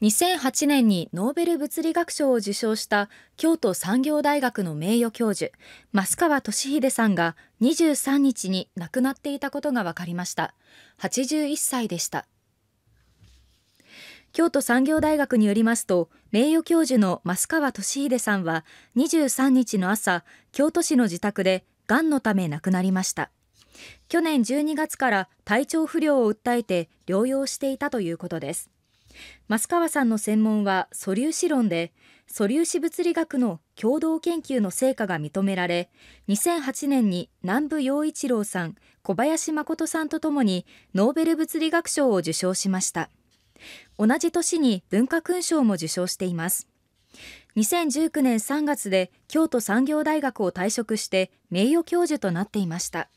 2008年にノーベル物理学賞を受賞した京都産業大学の名誉教授増川俊秀さんが23日に亡くなっていたことが分かりました81歳でした京都産業大学によりますと名誉教授の増川俊秀さんは23日の朝京都市の自宅でがんのため亡くなりました去年12月から体調不良を訴えて療養していたということです増川さんの専門は素粒子論で素粒子物理学の共同研究の成果が認められ2008年に南部陽一郎さん小林誠さんとともにノーベル物理学賞を受賞しました同じ年に文化勲章も受賞しています2019年3月で京都産業大学を退職して名誉教授となっていました